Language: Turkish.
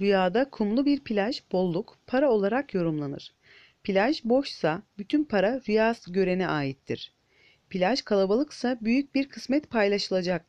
Rüyada kumlu bir plaj bolluk, para olarak yorumlanır. Plaj boşsa bütün para rüya görene aittir. Plaj kalabalıksa büyük bir kısmet paylaşılacaktır.